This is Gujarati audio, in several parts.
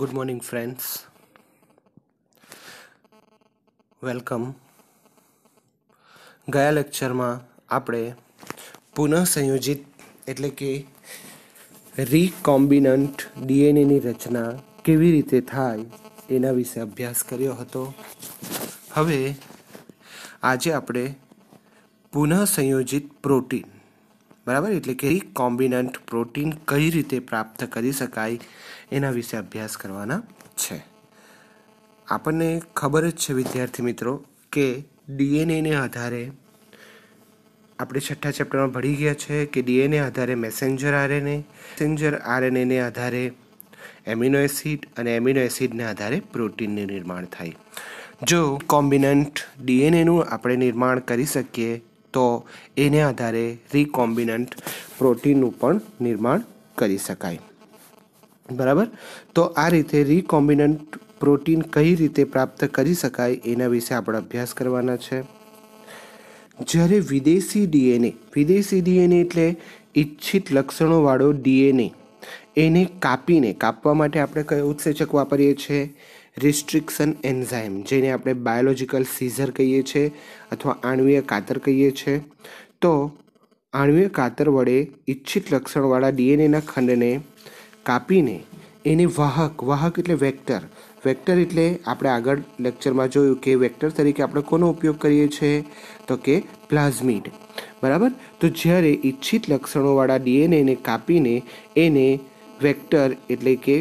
good morning friends વેલકમ ગયા લેક્ચરમાં આપણે પુનઃસંયોજિત એટલે કે રિકોમ્બિનન્ટ ડીએનએની રચના કેવી રીતે થાય એના વિશે અભ્યાસ કર્યો હતો હવે આજે આપણે પુનઃસંયોજિત પ્રોટીન બરાબર એટલે કે રિકોમ્બિનન્ટ પ્રોટીન કઈ રીતે પ્રાપ્ત કરી શકાય એના વિશે અભ્યાસ કરવાના છે આપણને ખબર જ છે વિદ્યાર્થી મિત્રો કે ડીએનએને આધારે આપણે છઠ્ઠા ચેપ્ટરમાં ભળી ગયા છે કે ડીએનએ આધારે મેસેન્જર આરએનએ મેસેન્જર આરએનએને આધારે એમિનો એસિડ અને એમિનો એસિડને આધારે પ્રોટીનનું નિર્માણ થાય જો કોમ્બિનન્ટ ડીએનએનું આપણે નિર્માણ કરી શકીએ તો એને આધારે રિકોમ્બિનન્ટ પ્રોટીનનું પણ નિર્માણ કરી શકાય બરાબર તો આ રીતે રિકોમ્બિનન્ટ પ્રોટીન કઈ રીતે પ્રાપ્ત કરી શકાય એના વિશે આપણે અભ્યાસ કરવાના છે જ્યારે વિદેશી ડીએનએ વિદેશી ડીએનએ એટલે ઈચ્છિત લક્ષણોવાળો ડીએનએ એને કાપીને કાપવા માટે આપણે કયો ઉત્સેચક વાપરીએ છીએ રિસ્ટ્રિક્શન એન્ઝાઇમ જેને આપણે બાયોલોજિકલ સીઝર કહીએ છીએ અથવા આણવીય કાતર કહીએ છીએ તો આણવીય કાતર વડે ઈચ્છિત લક્ષણવાળા ડીએનએના ખંડને કાપીને એને વાહક વાહક એટલે વેક્ટર વેક્ટર એટલે આપણે આગળ લેક્ચરમાં જોયું કે વેક્ટર તરીકે આપણે કોનો ઉપયોગ કરીએ છીએ તો કે પ્લાઝમિડ બરાબર તો જ્યારે ઈચ્છિત લક્ષણોવાળા ડીએનએને કાપીને એને વેક્ટર એટલે કે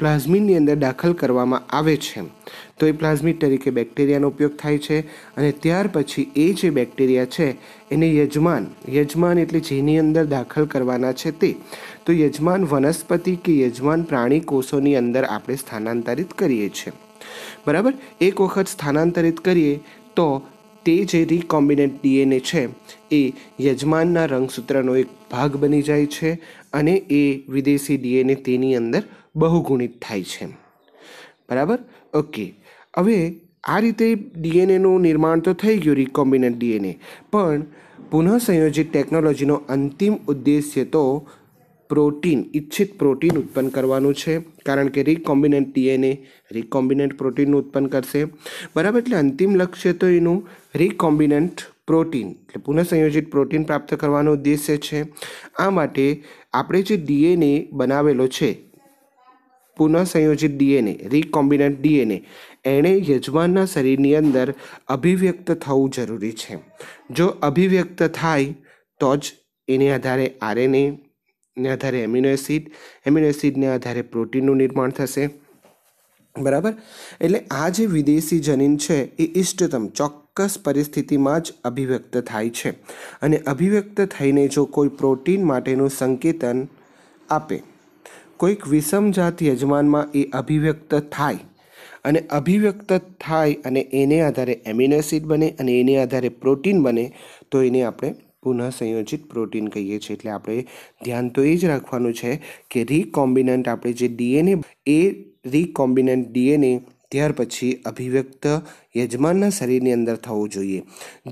પ્લાઝમિનની અંદર દાખલ કરવામાં આવે છે તો એ પ્લાઝમિડ તરીકે બેક્ટેરિયાનો ઉપયોગ થાય છે અને ત્યાર પછી એ જે બેક્ટેરિયા છે એને યજમાન યજમાન એટલે જેની અંદર દાખલ કરવાના છે તે તો યજમાન વનસ્પતિ કે યજમાન પ્રાણી કોષોની અંદર આપણે સ્થાનાંતરિત કરીએ છીએ બરાબર એક વખત સ્થાનાંતરિત કરીએ તો તે જે રિકોમ્બિનેટ ડીએનએ છે એ યજમાનના રંગસૂત્રનો એક ભાગ બની જાય છે અને એ વિદેશી ડીએનએ તેની અંદર બહુગુણિત થાય છે બરાબર ઓકે હવે આ રીતે ડીએનએનું નિર્માણ તો થઈ ગયું રિકોમ્બિનેન્ટ ડીએનએ પણ પુનઃસંયોજિત ટેકનોલોજીનો અંતિમ ઉદ્દેશ્ય તો પ્રોટીન ઇચ્છિત પ્રોટીન ઉત્પન્ન કરવાનું છે કારણ કે રિકોમ્બિનેન્ટ ડીએનએ રિકોમ્બિનેન્ટ પ્રોટીનનું ઉત્પન્ન કરશે બરાબર એટલે અંતિમ લક્ષ્ય તો એનું રિકોમ્બિનેન્ટ પ્રોટીન એટલે પુનઃસંયોજિત પ્રોટીન પ્રાપ્ત કરવાનો ઉદ્દેશ્ય છે આ માટે આપણે જે ડીએનએ બનાવેલો છે પુનઃસંયોજિત ડીએનએ રિકોમ્બિનેન્ટ ડીએનએ એણે યજમાનના શરીરની અંદર અભિવ્યક્ત થવું જરૂરી છે જો અભિવ્યક્ત થાય તો જ એને આધારે આરએનએ ને આધારે એમિનો એસિડ એમિનો એસિડને આધારે પ્રોટીનનું નિર્માણ થશે બરાબર એટલે આ જે વિદેશી જનીન છે એ ઇષ્ટતમ ચોક્કસ પરિસ્થિતિમાં જ અભિવ્યક્ત થાય છે અને અભિવ્યક્ત થઈને જો કોઈ પ્રોટીન માટેનું સંકેતન આપે કોઈક વિષમજાત યજમાનમાં એ અભિવ્યક્ત થાય અને અભિવ્યક્ત થાય અને એને આધારે એમિનો એસિડ બને અને એને આધારે પ્રોટીન બને તો એને આપણે પુનઃસંયોજિત પ્રોટીન કહીએ છીએ એટલે આપણે ધ્યાન તો એ જ રાખવાનું છે કે રિકોમ્બિનન્ટ આપણે જે ડીએનએ એ રિકોમ્બિનન્ટ ડીએનએ ત્યાર પછી અભિવ્યક્ત યજમાનના શરીરની અંદર થવું જોઈએ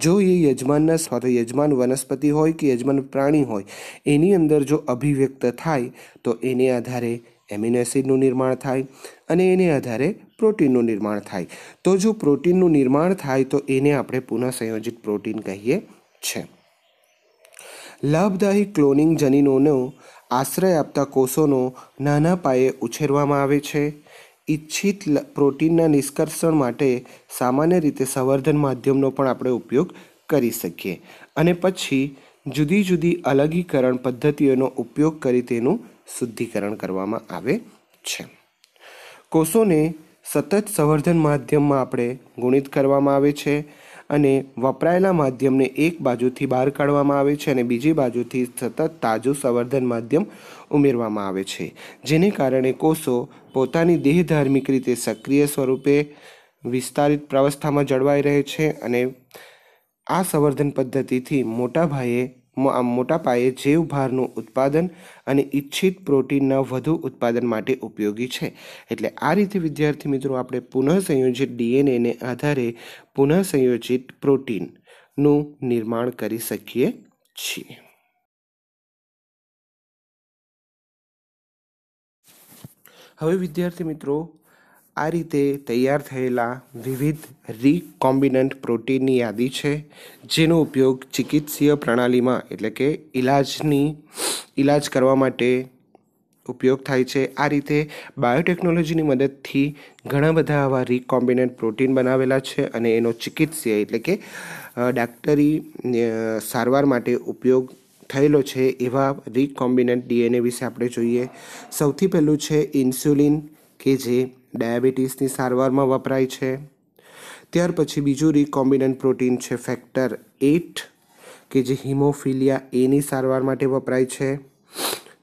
જો એ યજમાનના અથવા તો યજમાન વનસ્પતિ હોય કે યજમાન પ્રાણી હોય એની અંદર જો અભિવ્યક્ત થાય તો એને આધારે એમિનો એસિડનું નિર્માણ થાય અને એને આધારે પ્રોટીનનું નિર્માણ થાય તો જો પ્રોટીનનું નિર્માણ થાય તો એને આપણે પુનઃસંયોજિત પ્રોટીન કહીએ છીએ લાભદાયી ક્લોનિંગ જનીનોનો આશ્રય આપતા કોષોનો નાના પાયે ઉછેરવામાં આવે છે ઇચ્છિત પ્રોટીનના નિષ્કર્ષણ માટે સામાન્ય રીતે સંવર્ધન માધ્યમનો પણ આપણે ઉપયોગ કરી શકીએ અને પછી જુદી જુદી અલગીકરણ પદ્ધતિઓનો ઉપયોગ કરી તેનું શુદ્ધિકરણ કરવામાં આવે છે કોષોને સતત સંવર્ધન માધ્યમમાં આપણે ગુણિત કરવામાં આવે છે અને વપરાયેલા માધ્યમને એક બાજુથી બહાર કાઢવામાં આવે છે અને બીજી બાજુથી સતત તાજું સંવર્ધન માધ્યમ ઉમેરવામાં આવે છે જેને કારણે કોષો પોતાની દેહધાર્મિક રીતે સક્રિય સ્વરૂપે વિસ્તારિત પ્રવસ્થામાં જળવાઈ રહે છે અને આ સંવર્ધન પદ્ધતિથી મોટા ભાઈએ આમ મોટા પાયે જૈવભારનું ઉત્પાદન અને ઈચ્છિત પ્રોટીનના વધુ ઉત્પાદન માટે ઉપયોગી છે એટલે આ રીતે વિદ્યાર્થી મિત્રો આપણે પુનઃસંયોજિત ડીએનએને આધારે પુનઃસંયોજિત પ્રોટીનનું નિર્માણ કરી શકીએ છીએ હવે વિદ્યાર્થી મિત્રો આ રીતે તૈયાર થયેલા વિવિધ રિકોમ્બિનન્ટ પ્રોટીનની યાદી છે જેનો ઉપયોગ ચિકિત્સીય પ્રણાલીમાં એટલે કે ઇલાજની ઇલાજ કરવા માટે ઉપયોગ થાય છે આ રીતે બાયોટેકનોલોજીની મદદથી ઘણા બધા આવા રિકોમ્બિનન્ટ પ્રોટીન બનાવેલા છે અને એનો ચિકિત્સીય એટલે કે ડાક્ટરી સારવાર માટે ઉપયોગ થયેલો છે એવા રીકોમ્બિનેન્ટ ડીએનએ વિશે આપણે જોઈએ સૌથી પહેલું છે ઇન્સ્યુલિન કે જે ડાયાબિટીસની સારવારમાં વપરાય છે ત્યાર પછી બીજું રિકોમ્બિનન્ટ પ્રોટીન છે ફેક્ટર એટ કે જે હિમોફિલિયા એની સારવાર માટે વપરાય છે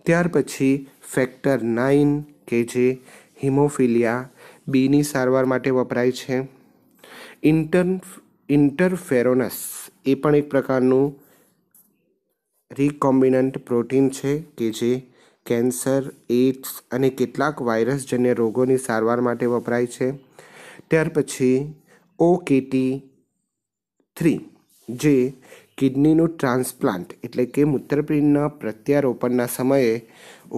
ત્યાર પછી ફેક્ટર નાઇન કે જે હિમોફિલિયા બીની સારવાર માટે વપરાય છે ઇન્ટર ઇન્ટરફેરોનસ એ પણ એક પ્રકારનું રિકોમ્બિનન્ટ પ્રોટીન છે કે જે કેન્સર એઇડ્સ અને કેટલાક વાયરસજન્ય રોગોની સારવાર માટે વપરાય છે ત્યાર પછી ઓકેટી થ્રી જે કિડનીનું ટ્રાન્સપ્લાન્ટ એટલે કે મૂત્રપિંડના પ્રત્યારોપણના સમયે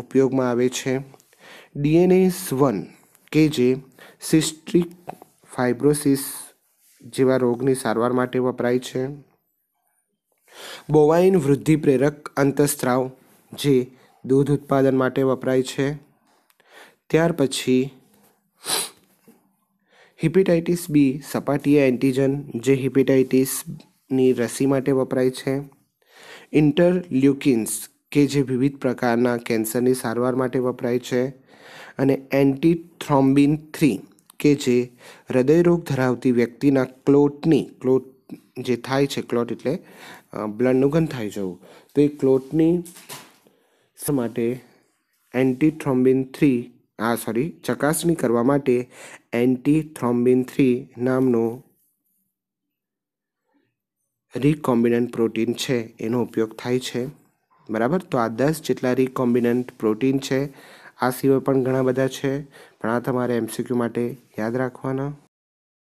ઉપયોગમાં આવે છે ડીએનએસ વન કે જે સિસ્ટ્રિક ફાઇબ્રોસિસ જેવા રોગની સારવાર માટે વપરાય છે બોવાઇન વૃદ્ધિ પ્રેરક અંતસ્ત્રાવ જે દૂધ ઉત્પાદન માટે વપરાય છે ત્યાર પછી હિપેટાઇટિસ બી સપાટીએ એન્ટીજન જે હિપેટાઇટિસની રસી માટે વપરાય છે ઇન્ટરલ્યુકિન્સ કે જે વિવિધ પ્રકારના કેન્સરની સારવાર માટે વપરાય છે અને એન્ટી થ્રોમ્બિન થ્રી કે જે હૃદયરોગ ધરાવતી વ્યક્તિના ક્લોટની ક્લોટ જે થાય છે ક્લોટ એટલે બ્લડનું થાય જવું તો એ ક્લોટની માટે એન્ટી થ્રોમ્બિન થ્રી આ સોરી ચકાસણી કરવા માટે એન્ટી થ્રોમ્બિન થ્રી નામનો રિકોમ્બિનન્ટ પ્રોટીન છે એનો ઉપયોગ થાય છે બરાબર તો આ દસ જેટલા રિકોમ્બિનન્ટ પ્રોટીન છે આ સિવાય પણ ઘણા બધા છે પણ આ તમારે એમસીક્યુ માટે યાદ રાખવાના